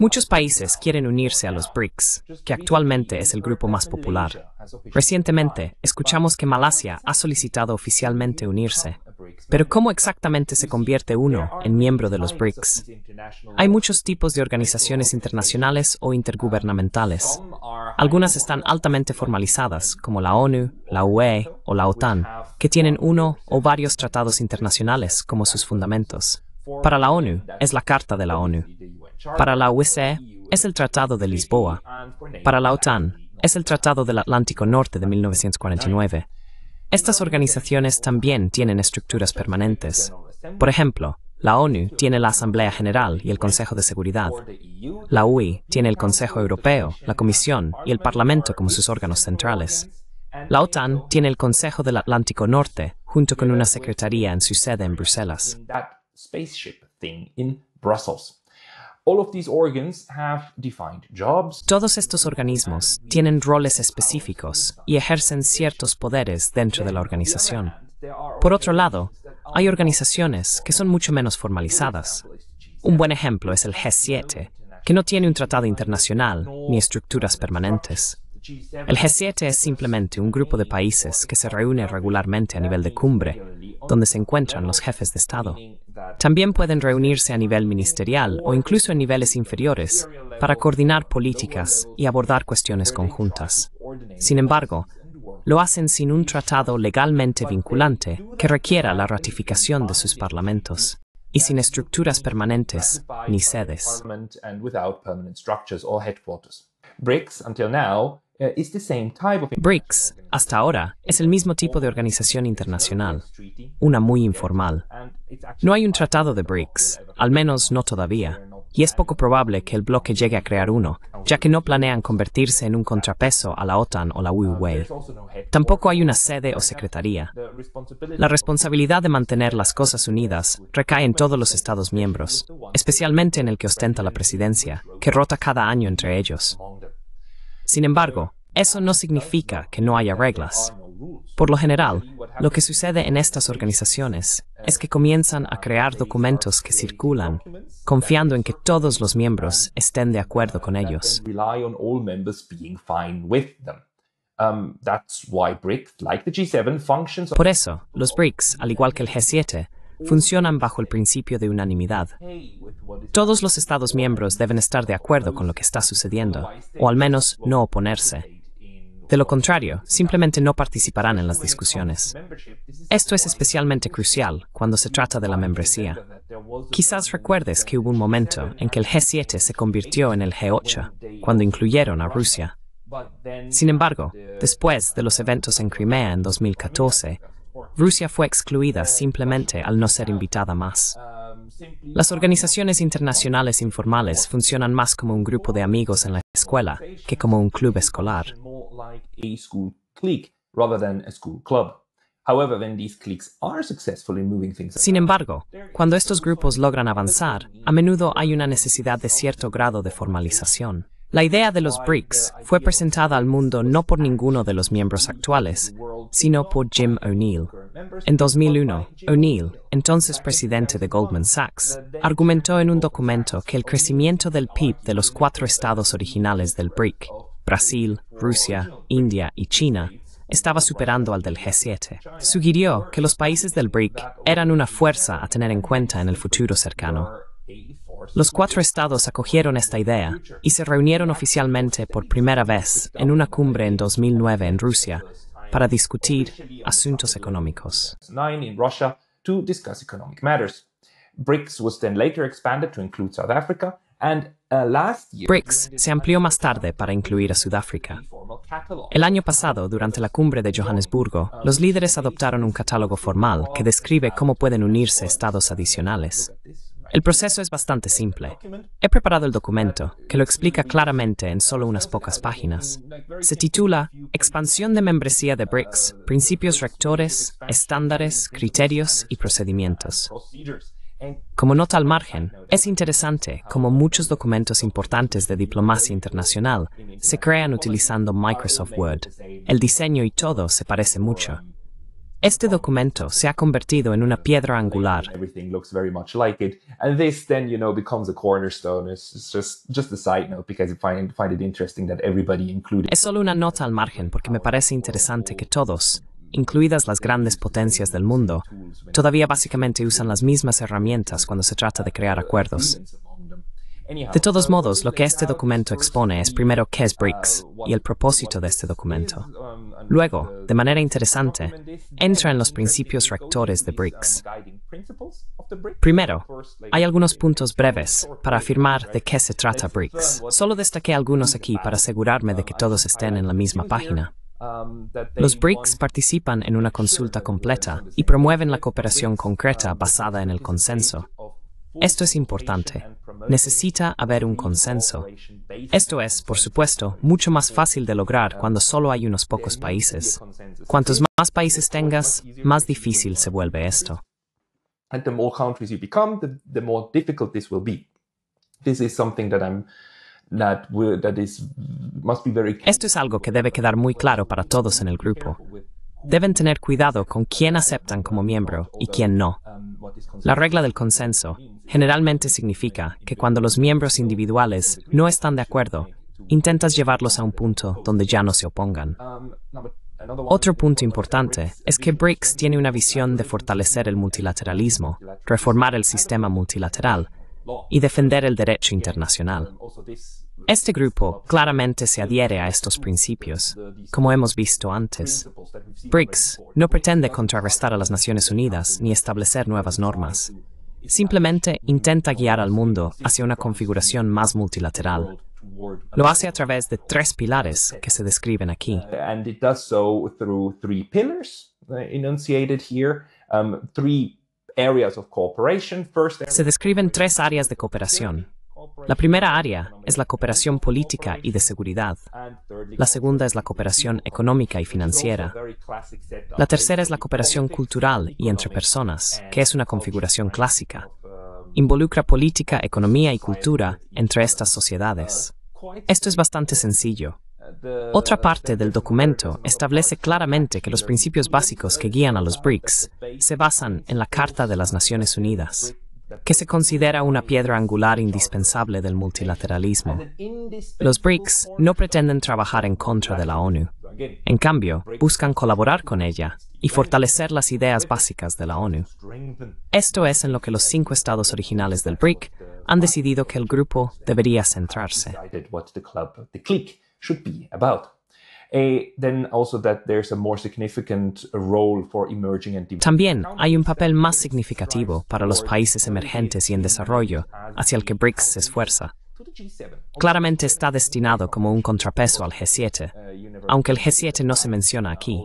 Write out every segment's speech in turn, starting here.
Muchos países quieren unirse a los BRICS, que actualmente es el grupo más popular. Recientemente, escuchamos que Malasia ha solicitado oficialmente unirse. Pero ¿cómo exactamente se convierte uno en miembro de los BRICS? Hay muchos tipos de organizaciones internacionales o intergubernamentales. Algunas están altamente formalizadas, como la ONU, la UE o la OTAN, que tienen uno o varios tratados internacionales como sus fundamentos. Para la ONU es la Carta de la ONU. Para la OSCE es el Tratado de Lisboa. Para la OTAN es el Tratado del Atlántico Norte de 1949. Estas organizaciones también tienen estructuras permanentes. Por ejemplo, la ONU tiene la Asamblea General y el Consejo de Seguridad. La UE tiene el Consejo Europeo, la Comisión y el Parlamento como sus órganos centrales. La OTAN tiene el Consejo del Atlántico Norte, junto con una secretaría en su sede en Bruselas spaceship thing Todos estos organismos tienen roles específicos y ejercen ciertos poderes dentro de la organización. Por otro lado, hay organizaciones que son mucho menos formalizadas. Un buen ejemplo es el G7, que no tiene un tratado internacional ni estructuras permanentes. El G7 es simplemente un grupo de países que se reúne regularmente a nivel de cumbre donde se encuentran los jefes de Estado. También pueden reunirse a nivel ministerial o incluso en niveles inferiores para coordinar políticas y abordar cuestiones conjuntas. Sin embargo, lo hacen sin un tratado legalmente vinculante que requiera la ratificación de sus parlamentos y sin estructuras permanentes ni sedes. Eh, BRICS, hasta ahora, es el mismo tipo de organización internacional, una muy informal. No hay un tratado de BRICS, al menos no todavía, y es poco probable que el bloque llegue a crear uno, ya que no planean convertirse en un contrapeso a la OTAN o la Huawei. Tampoco hay una sede o secretaría. La responsabilidad de mantener las cosas unidas recae en todos los Estados miembros, especialmente en el que ostenta la presidencia, que rota cada año entre ellos. Sin embargo, eso no significa que no haya reglas. Por lo general, lo que sucede en estas organizaciones es que comienzan a crear documentos que circulan, confiando en que todos los miembros estén de acuerdo con ellos. Um, Por eso, los BRICS, al igual que el G7, funcionan bajo el principio de unanimidad. Todos los Estados miembros deben estar de acuerdo con lo que está sucediendo, o al menos no oponerse. De lo contrario, simplemente no participarán en las discusiones. Esto es especialmente crucial cuando se trata de la membresía. Quizás recuerdes que hubo un momento en que el G7 se convirtió en el G8, cuando incluyeron a Rusia. Sin embargo, después de los eventos en Crimea en 2014, Rusia fue excluida simplemente al no ser invitada más. Las organizaciones internacionales informales funcionan más como un grupo de amigos en la escuela que como un club escolar club. Sin embargo, cuando estos grupos logran avanzar, a menudo hay una necesidad de cierto grado de formalización. La idea de los BRICS fue presentada al mundo no por ninguno de los miembros actuales, sino por Jim O'Neill. En 2001, O'Neill, entonces presidente de Goldman Sachs, argumentó en un documento que el crecimiento del PIB de los cuatro estados originales del BRIC Brasil, Rusia, India y China, estaba superando al del G7. Sugirió que los países del BRIC eran una fuerza a tener en cuenta en el futuro cercano. Los cuatro estados acogieron esta idea y se reunieron oficialmente por primera vez en una cumbre en 2009 en Rusia para discutir asuntos económicos. BRICS was then later expanded to include South Africa Uh, BRICS se amplió más tarde para incluir a Sudáfrica. El año pasado, durante la cumbre de Johannesburgo, uh, los líderes adoptaron un catálogo formal que describe cómo pueden unirse estados adicionales. El proceso es bastante simple. He preparado el documento, que lo explica claramente en solo unas pocas páginas. Se titula Expansión de membresía de BRICS, uh, Principios Rectores, Estándares, Criterios y Procedimientos. Como nota al margen, es interesante como muchos documentos importantes de diplomacia internacional se crean utilizando Microsoft Word. El diseño y todo se parece mucho. Este documento se ha convertido en una piedra angular. Es solo una nota al margen porque me parece interesante que todos, incluidas las grandes potencias del mundo, todavía básicamente usan las mismas herramientas cuando se trata de crear acuerdos. De todos modos, lo que este documento expone es primero qué es BRICS y el propósito de este documento. Luego, de manera interesante, entra en los principios rectores de BRICS. Primero, hay algunos puntos breves para afirmar de qué se trata BRICS. Solo destaqué algunos aquí para asegurarme de que todos estén en la misma página. Um, Los BRICS participan en una consulta completa y promueven la cooperación concreta um, basada en el consenso. Esto es importante. Necesita haber un consenso. Esto es, por supuesto, mucho más fácil de lograr um, cuando solo hay unos pocos países. Cuantos más países tengas, más difícil se vuelve esto. the more countries you become, more difficult this will be. Esto es algo que debe quedar muy claro para todos en el grupo. Deben tener cuidado con quién aceptan como miembro y quién no. La regla del consenso generalmente significa que cuando los miembros individuales no están de acuerdo, intentas llevarlos a un punto donde ya no se opongan. Otro punto importante es que BRICS tiene una visión de fortalecer el multilateralismo, reformar el sistema multilateral y defender el derecho internacional. Este grupo claramente se adhiere a estos principios, como hemos visto antes. BRICS no pretende contrarrestar a las Naciones Unidas ni establecer nuevas normas. Simplemente intenta guiar al mundo hacia una configuración más multilateral. Lo hace a través de tres pilares que se describen aquí. Se describen tres áreas de cooperación. La primera área es la cooperación política y de seguridad. La segunda es la cooperación económica y financiera. La tercera es la cooperación cultural y entre personas, que es una configuración clásica. Um, Involucra política, economía y cultura entre estas sociedades. Esto es bastante sencillo. Otra parte del documento establece claramente que los principios básicos que guían a los BRICS se basan en la Carta de las Naciones Unidas, que se considera una piedra angular indispensable del multilateralismo. Los BRICS no pretenden trabajar en contra de la ONU. En cambio, buscan colaborar con ella y fortalecer las ideas básicas de la ONU. Esto es en lo que los cinco estados originales del BRIC han decidido que el grupo debería centrarse. También hay un papel más significativo para los países emergentes y en desarrollo hacia el que BRICS se esfuerza. Claramente está destinado como un contrapeso al G7, aunque el G7 no se menciona aquí.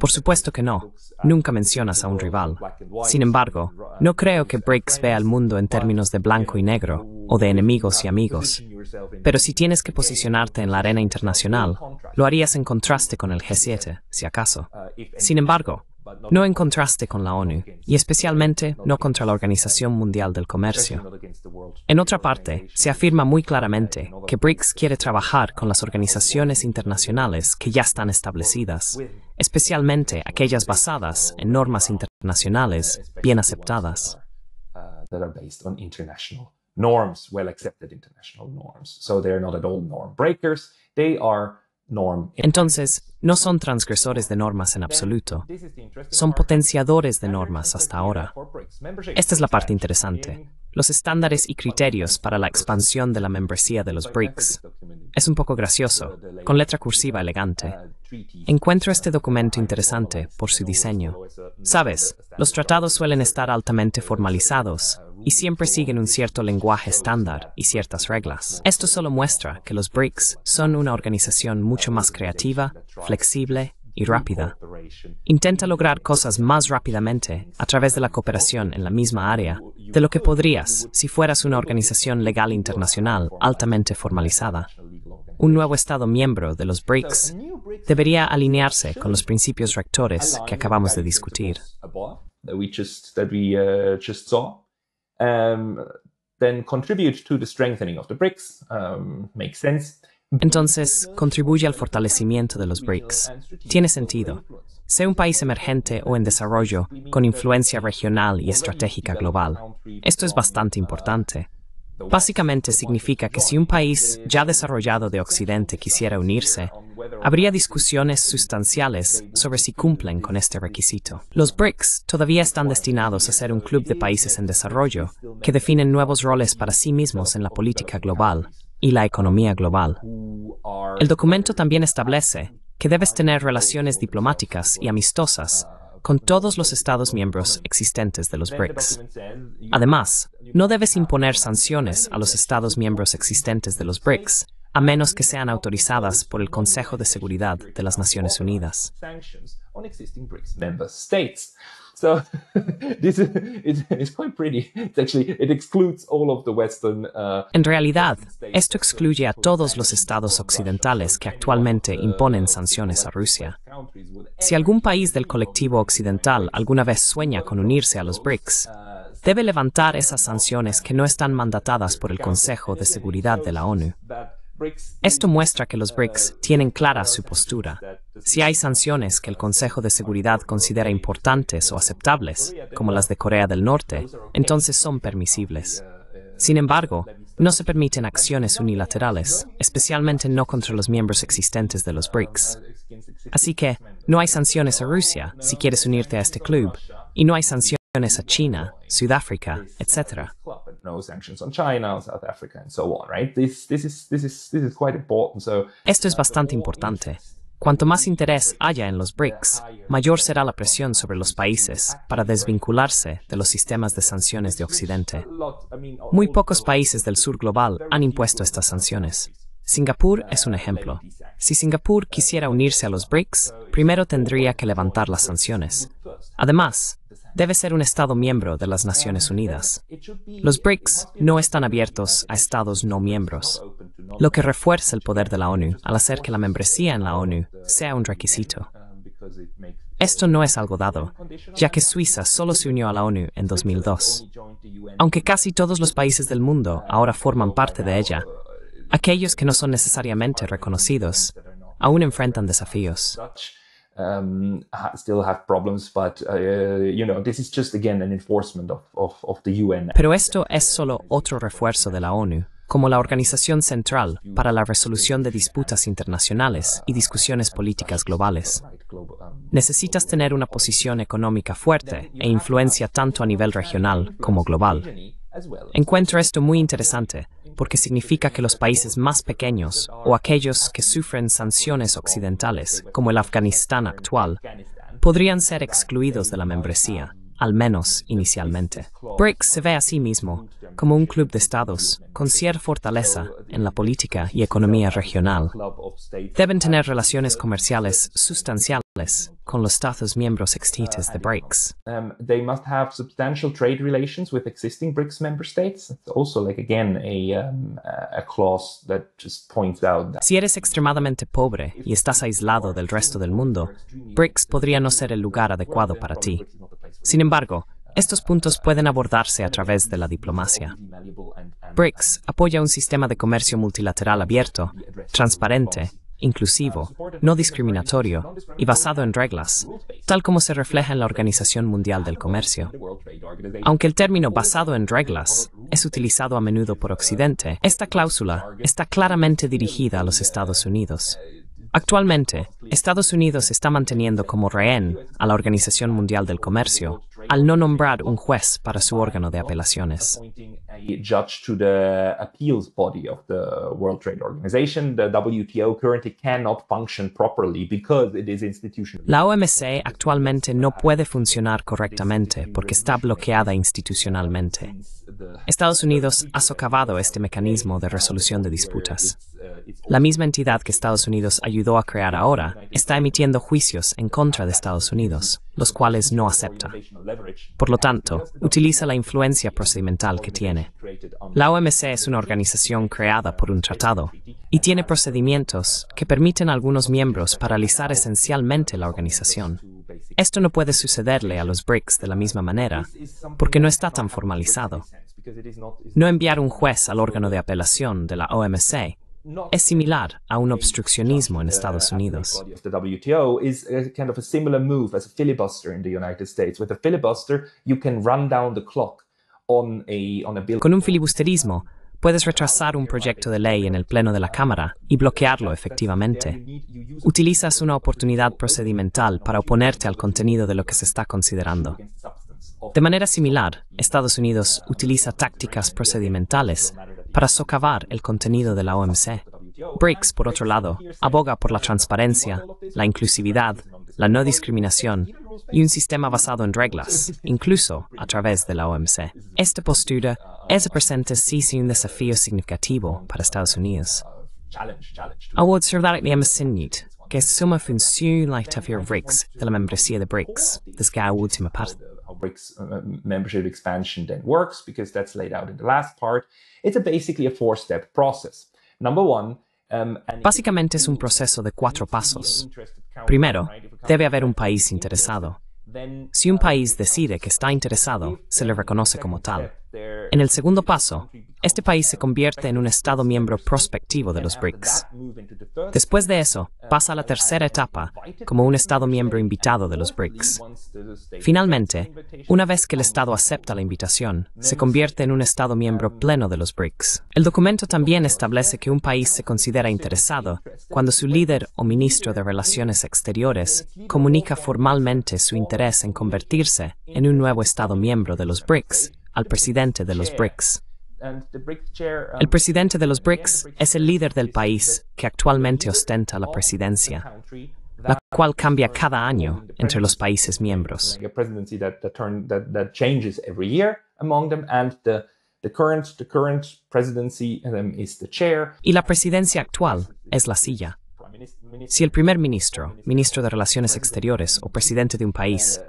Por supuesto que no, nunca mencionas a un rival. Sin embargo, no creo que BRICS vea al mundo en términos de blanco y negro, o de enemigos y amigos. Pero si tienes que posicionarte en la arena internacional, lo harías en contraste con el G7, si acaso. Sin embargo, no en contraste con la ONU, y especialmente no contra la Organización Mundial del Comercio. En otra parte, se afirma muy claramente que BRICS quiere trabajar con las organizaciones internacionales que ya están establecidas, especialmente aquellas basadas en normas internacionales bien aceptadas. Uh, entonces, no son transgresores de normas en absoluto, son potenciadores de normas hasta ahora. Esta es la parte interesante los estándares y criterios para la expansión de la membresía de los BRICS. Es un poco gracioso, con letra cursiva elegante. Encuentro este documento interesante por su diseño. Sabes, los tratados suelen estar altamente formalizados y siempre siguen un cierto lenguaje estándar y ciertas reglas. Esto solo muestra que los BRICS son una organización mucho más creativa, flexible y rápida. Intenta lograr cosas más rápidamente a través de la cooperación en la misma área de lo que podrías si fueras una organización legal internacional altamente formalizada. Un nuevo Estado miembro de los BRICS debería alinearse con los principios rectores que acabamos de discutir. Entonces, contribuye al fortalecimiento de los BRICS. Tiene sentido sea un país emergente o en desarrollo, con influencia regional y estratégica global. Esto es bastante importante. Básicamente significa que si un país ya desarrollado de Occidente quisiera unirse, habría discusiones sustanciales sobre si cumplen con este requisito. Los BRICS todavía están destinados a ser un club de países en desarrollo que definen nuevos roles para sí mismos en la política global y la economía global. El documento también establece que debes tener relaciones diplomáticas y amistosas con todos los Estados miembros existentes de los BRICS. Además, no debes imponer sanciones a los Estados miembros existentes de los BRICS, a menos que sean autorizadas por el Consejo de Seguridad de las Naciones Unidas en realidad, esto excluye a todos los estados occidentales que actualmente imponen sanciones a Rusia. Si algún país del colectivo occidental alguna vez sueña con unirse a los BRICS, debe levantar esas sanciones que no están mandatadas por el Consejo de Seguridad de la ONU. Esto muestra que los BRICS tienen clara su postura. Si hay sanciones que el Consejo de Seguridad considera importantes o aceptables, como las de Corea del Norte, entonces son permisibles. Sin embargo, no se permiten acciones unilaterales, especialmente no contra los miembros existentes de los BRICS. Así que no hay sanciones a Rusia si quieres unirte a este club, y no hay sanciones a China, Sudáfrica, etc. Esto es bastante importante. Cuanto más interés haya en los BRICS, mayor será la presión sobre los países para desvincularse de los sistemas de sanciones de Occidente. Muy pocos países del sur global han impuesto estas sanciones. Singapur es un ejemplo. Si Singapur quisiera unirse a los BRICS, primero tendría que levantar las sanciones. Además, debe ser un Estado miembro de las Naciones Unidas. Los BRICS no están abiertos a Estados no miembros, lo que refuerza el poder de la ONU al hacer que la membresía en la ONU sea un requisito. Esto no es algo dado, ya que Suiza solo se unió a la ONU en 2002. Aunque casi todos los países del mundo ahora forman parte de ella, aquellos que no son necesariamente reconocidos aún enfrentan desafíos. Pero esto es solo otro refuerzo de la ONU como la Organización Central para la Resolución de Disputas Internacionales y Discusiones Políticas Globales. Necesitas tener una posición económica fuerte e influencia tanto a nivel regional como global. Encuentro esto muy interesante porque significa que los países más pequeños o aquellos que sufren sanciones occidentales, como el Afganistán actual, podrían ser excluidos de la membresía al menos inicialmente. BRICS se ve a sí mismo como un club de estados con cierta fortaleza en la política y economía regional. Deben tener relaciones comerciales sustanciales con los estados miembros existentes de BRICS. Um, um, si eres extremadamente pobre y estás aislado del resto del mundo, BRICS podría no ser el lugar adecuado para ti. Sin embargo, estos puntos pueden abordarse a través de la diplomacia. BRICS apoya un sistema de comercio multilateral abierto, transparente, inclusivo, no discriminatorio y basado en reglas, tal como se refleja en la Organización Mundial del Comercio. Aunque el término basado en reglas es utilizado a menudo por Occidente, esta cláusula está claramente dirigida a los Estados Unidos. Actualmente, Estados Unidos está manteniendo como rehén a la Organización Mundial del Comercio al no nombrar un juez para su órgano de apelaciones. La OMC actualmente no puede funcionar correctamente porque está bloqueada institucionalmente. Estados Unidos ha socavado este mecanismo de resolución de disputas. La misma entidad que Estados Unidos ayudó a crear ahora está emitiendo juicios en contra de Estados Unidos, los cuales no acepta. Por lo tanto, utiliza la influencia procedimental que tiene. La OMC es una organización creada por un tratado y tiene procedimientos que permiten a algunos miembros paralizar esencialmente la organización. Esto no puede sucederle a los BRICS de la misma manera, porque no está tan formalizado. No enviar un juez al órgano de apelación de la OMC es similar a un obstruccionismo en uh, Estados Unidos. Con un filibusterismo, puedes retrasar un proyecto de ley en el Pleno de la Cámara y bloquearlo efectivamente. Utilizas una oportunidad procedimental para oponerte al contenido de lo que se está considerando. De manera similar, Estados Unidos utiliza tácticas procedimentales para socavar el contenido de la OMC. BRICS, por otro lado, aboga por la transparencia, la inclusividad, la no discriminación y un sistema basado en reglas, incluso a través de la OMC. Esta postura es presente sí un desafío significativo para Estados Unidos. que BRICS de la membresía de BRICS, última parte. BRICS uh, membership expansion then works, because that's laid out in the last part. It's basically a four-step process. Number one, um, Básicamente es un proceso de cuatro pasos. Primero, debe haber un país interesado. Si un uh, país decide que está interesado, se le reconoce como tal. En el segundo paso, este país se convierte en un Estado miembro prospectivo de los BRICS. Después de eso, pasa a la tercera etapa como un Estado miembro invitado de los BRICS. Finalmente, una vez que el Estado acepta la invitación, se convierte en un Estado miembro pleno de los BRICS. El documento también establece que un país se considera interesado cuando su líder o ministro de Relaciones Exteriores comunica formalmente su interés en convertirse en un nuevo Estado miembro de los BRICS al presidente de los BRICS. Um, el presidente de los BRICS es el líder del país que actualmente ostenta la presidencia, la cual cambia cada año entre los países miembros. Y la presidencia actual es la silla. Si el primer ministro, ministro de Relaciones Exteriores o presidente de un país,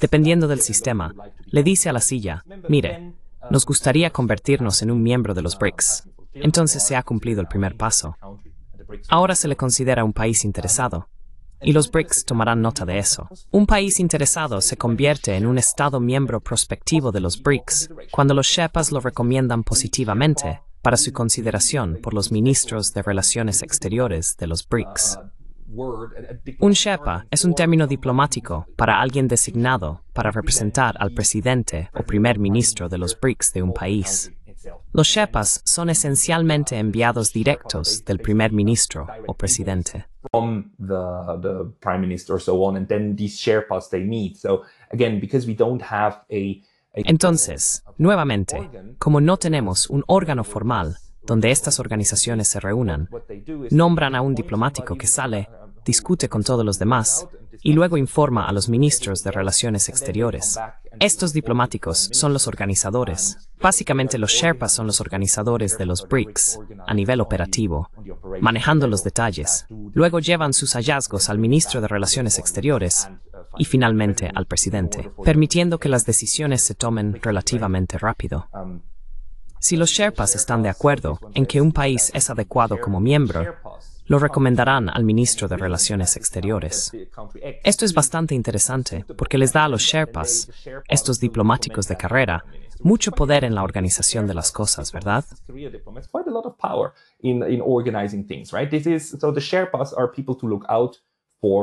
dependiendo del sistema, le dice a la silla, mire, nos gustaría convertirnos en un miembro de los BRICS, entonces se ha cumplido el primer paso. Ahora se le considera un país interesado. Y los BRICS tomarán nota de eso. Un país interesado se convierte en un Estado miembro prospectivo de los BRICS cuando los shepas lo recomiendan positivamente para su consideración por los ministros de Relaciones Exteriores de los BRICS. Un shepa es un término diplomático para alguien designado para representar al presidente o primer ministro de los BRICS de un país. Los shepas son esencialmente enviados directos del primer ministro o presidente. we don't have entonces, nuevamente, como no tenemos un órgano formal donde estas organizaciones se reúnan, nombran a un diplomático que sale, discute con todos los demás y luego informa a los ministros de Relaciones Exteriores. Estos diplomáticos son los organizadores. Básicamente los Sherpas son los organizadores de los BRICS a nivel operativo, manejando los detalles. Luego llevan sus hallazgos al ministro de Relaciones Exteriores y finalmente al presidente, permitiendo que las decisiones se tomen relativamente rápido. Si los Sherpas están de acuerdo en que un país es adecuado como miembro, lo recomendarán al ministro de Relaciones Exteriores. Esto es bastante interesante porque les da a los Sherpas, estos diplomáticos de carrera, mucho poder en la organización de las cosas, ¿verdad? Sherpas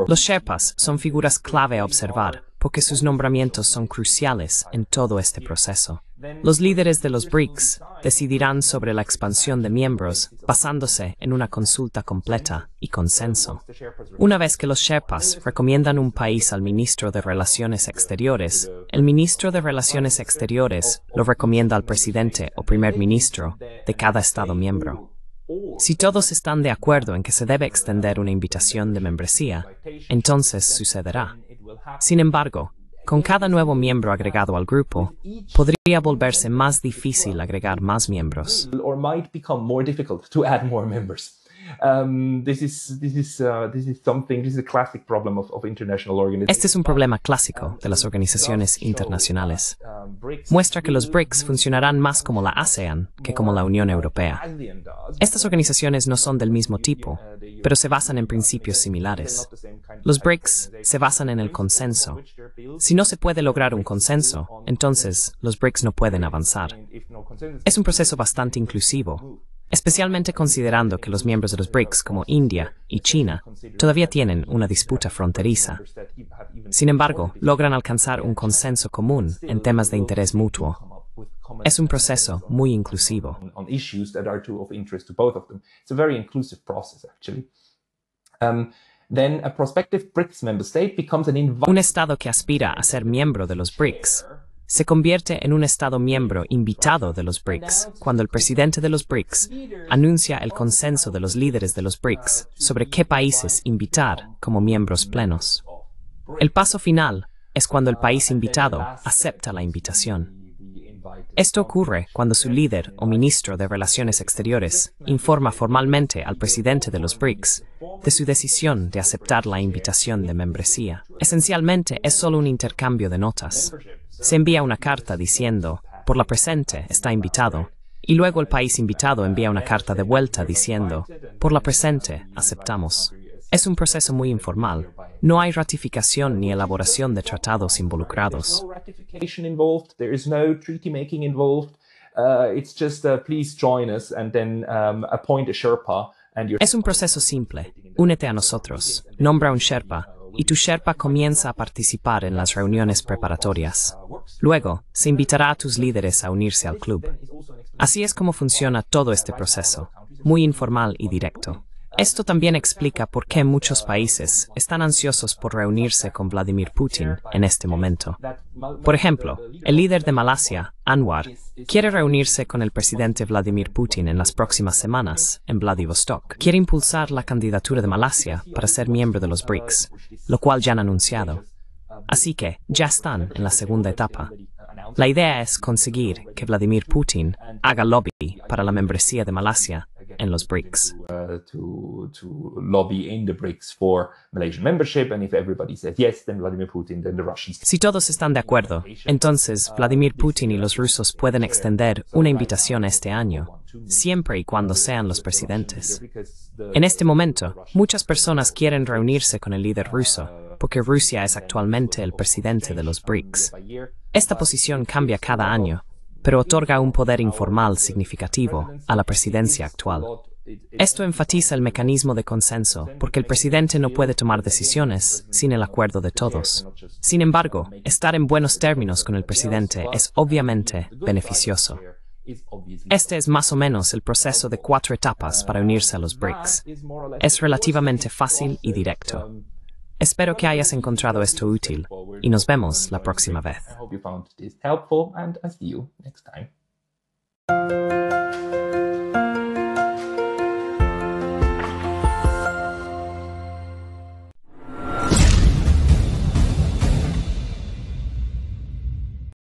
los Sherpas son figuras clave a observar, porque sus nombramientos son cruciales en todo este proceso. Los líderes de los BRICS decidirán sobre la expansión de miembros basándose en una consulta completa y consenso. Una vez que los Sherpas recomiendan un país al ministro de Relaciones Exteriores, el ministro de Relaciones Exteriores lo recomienda al presidente o primer ministro de cada Estado miembro. Si todos están de acuerdo en que se debe extender una invitación de membresía, entonces sucederá. Sin embargo, con cada nuevo miembro agregado al grupo, podría volverse más difícil agregar más miembros. Este es un problema clásico de las organizaciones internacionales. Uh, Muestra que los BRICS funcionarán más como la ASEAN que como la Unión Europea. Estas organizaciones no son del mismo tipo, uh, pero se basan en principios similares. Los BRICS se basan en el consenso. Si no se puede lograr un consenso, entonces los BRICS no pueden avanzar. Es un proceso bastante inclusivo especialmente considerando que los miembros de los BRICS como India y China todavía tienen una disputa fronteriza. Sin embargo, logran alcanzar un consenso común en temas de interés mutuo. Es un proceso muy inclusivo. Un estado que aspira a ser miembro de los BRICS se convierte en un Estado miembro invitado de los BRICS cuando el presidente de los BRICS anuncia el consenso de los líderes de los BRICS sobre qué países invitar como miembros plenos. El paso final es cuando el país invitado acepta la invitación. Esto ocurre cuando su líder o ministro de Relaciones Exteriores informa formalmente al presidente de los BRICS de su decisión de aceptar la invitación de membresía. Esencialmente es solo un intercambio de notas. Se envía una carta diciendo, por la presente está invitado, y luego el país invitado envía una carta de vuelta diciendo, por la presente aceptamos. Es un proceso muy informal, no hay ratificación ni elaboración de tratados involucrados. Es un proceso simple. Únete a nosotros. Nombra un Sherpa y tu Sherpa comienza a participar en las reuniones preparatorias. Luego, se invitará a tus líderes a unirse al club. Así es como funciona todo este proceso, muy informal y directo. Esto también explica por qué muchos países están ansiosos por reunirse con Vladimir Putin en este momento. Por ejemplo, el líder de Malasia, Anwar, quiere reunirse con el presidente Vladimir Putin en las próximas semanas en Vladivostok. Quiere impulsar la candidatura de Malasia para ser miembro de los BRICS, lo cual ya han anunciado. Así que ya están en la segunda etapa. La idea es conseguir que Vladimir Putin haga lobby para la membresía de Malasia en los BRICS. Uh, si todos están de acuerdo, entonces Vladimir Putin y los rusos pueden extender una invitación este año, siempre y cuando sean los presidentes. En este momento, muchas personas quieren reunirse con el líder ruso, porque Rusia es actualmente el presidente de los BRICS. Esta posición cambia cada año, pero otorga un poder informal significativo a la presidencia actual. Esto enfatiza el mecanismo de consenso, porque el presidente no puede tomar decisiones sin el acuerdo de todos. Sin embargo, estar en buenos términos con el presidente es obviamente beneficioso. Este es más o menos el proceso de cuatro etapas para unirse a los BRICS. Es relativamente fácil y directo. Espero que hayas encontrado esto útil y nos vemos la próxima vez.